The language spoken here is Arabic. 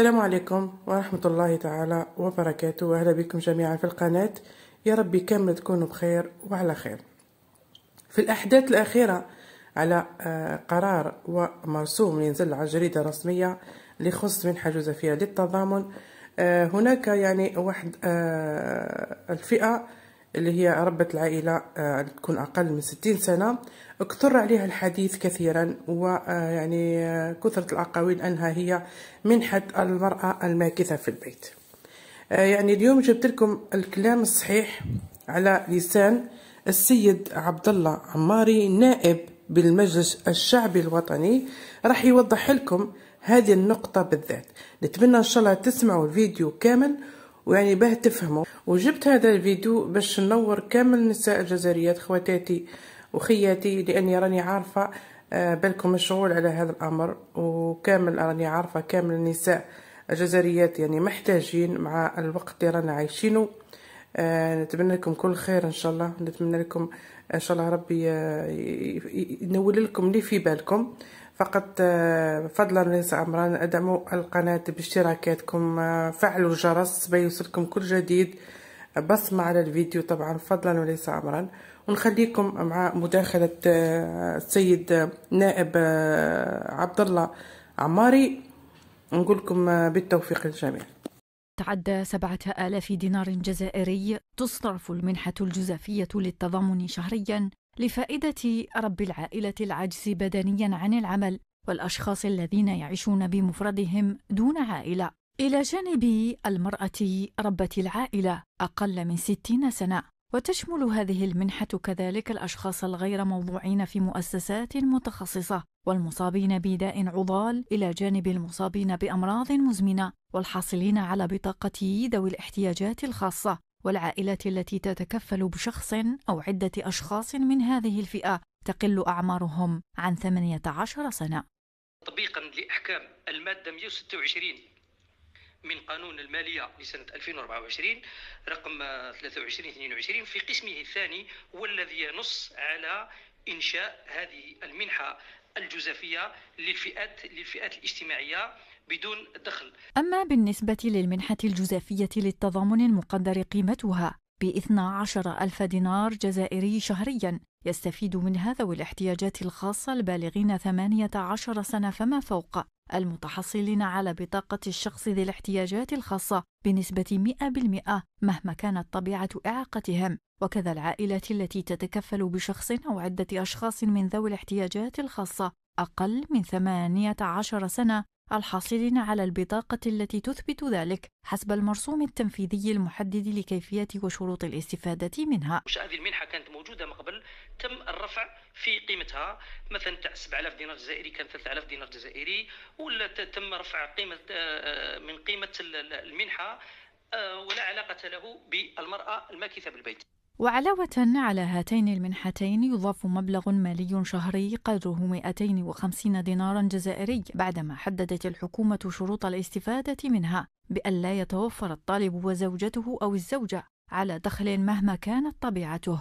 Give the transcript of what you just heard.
السلام عليكم ورحمة الله تعالى وبركاته وأهلا بكم جميعا في القناة يا ربي كامل تكونوا بخير وعلى خير في الأحداث الأخيرة على آه، قرار ومرسوم ينزل على الجريدة الرسمية لخص منحة فيها للتضامن آه، هناك يعني واحد آه، الفئة اللي هي ربة العائلة آه، تكون أقل من ستين سنة اكثر عليها الحديث كثيرا ويعني آه، آه، كثرة الأقاويل أنها هي منحة المرأة الماكثة في البيت يعني اليوم جبت لكم الكلام الصحيح على لسان السيد عبد الله عماري نائب بالمجلس الشعبي الوطني راح يوضح لكم هذه النقطة بالذات نتمنى إن شاء الله تسمعوا الفيديو كامل ويعني باه تفهموا وجبت هذا الفيديو باش ننور كامل النساء الجزائريات خواتاتي وخياتي لاني راني عارفه آه، بالكم مشغول على هذا الامر وكامل راني عارفه كامل النساء الجزائريات يعني محتاجين مع الوقت اللي رانا عايشينه آه، نتمنى لكم كل خير ان شاء الله نتمنى لكم ان شاء الله ربي آه، ينول لكم اللي في بالكم فقط آه، فضلا ليس امرا ادعموا القناه باشتراكاتكم آه، فعلوا الجرس بيوصلكم كل جديد آه، بصمة على الفيديو طبعا فضلا وليس امرا ونخليكم مع مداخله السيد نائب عبد الله عماري نقول لكم بالتوفيق للجميع تعدى سبعة آلاف دينار جزائري تصرف المنحة الجزافية للتضامن شهريا لفائدة رب العائلة العجز بدنيا عن العمل والأشخاص الذين يعيشون بمفردهم دون عائلة إلى جانب المرأة ربة العائلة أقل من 60 سنة وتشمل هذه المنحة كذلك الأشخاص الغير موضوعين في مؤسسات متخصصة والمصابين بداء عضال إلى جانب المصابين بأمراض مزمنة والحاصلين على بطاقة ذوي الاحتياجات الخاصة والعائلات التي تتكفل بشخص أو عدة أشخاص من هذه الفئة تقل أعمارهم عن 18 سنة تطبيقا لأحكام المادة 126 من قانون المالية لسنة 2024 رقم 2322 في قسمه الثاني والذي ينص على إنشاء هذه المنحة الجزافيه للفئات للفئات الاجتماعيه بدون دخل اما بالنسبه للمنحه الجزافيه للتضامن المقدر قيمتها ب 12 ألف دينار جزائري شهريا يستفيد منها ذوي الاحتياجات الخاصة البالغين 18 سنة فما فوق المتحصلين على بطاقة الشخص ذي الاحتياجات الخاصة بنسبة 100% مهما كانت طبيعة إعاقتهم وكذا العائلات التي تتكفل بشخص أو عدة أشخاص من ذوي الاحتياجات الخاصة أقل من 18 سنة الحاصلين على البطاقة التي تثبت ذلك حسب المرسوم التنفيذي المحدد لكيفية وشروط الاستفادة منها هذه المنحة كانت موجودة من قبل تم الرفع في قيمتها مثلا تاع 7000 دينار جزائري كان 3000 دينار جزائري ولا تم رفع قيمة آه، من قيمة المنحة آه، ولا علاقة له بالمرأة الماكثة بالبيت وعلاوة على هاتين المنحتين يضاف مبلغ مالي شهري قدره 250 دينارا جزائري بعدما حددت الحكومة شروط الاستفادة منها بأن لا يتوفر الطالب وزوجته أو الزوجة على دخل مهما كانت طبيعته.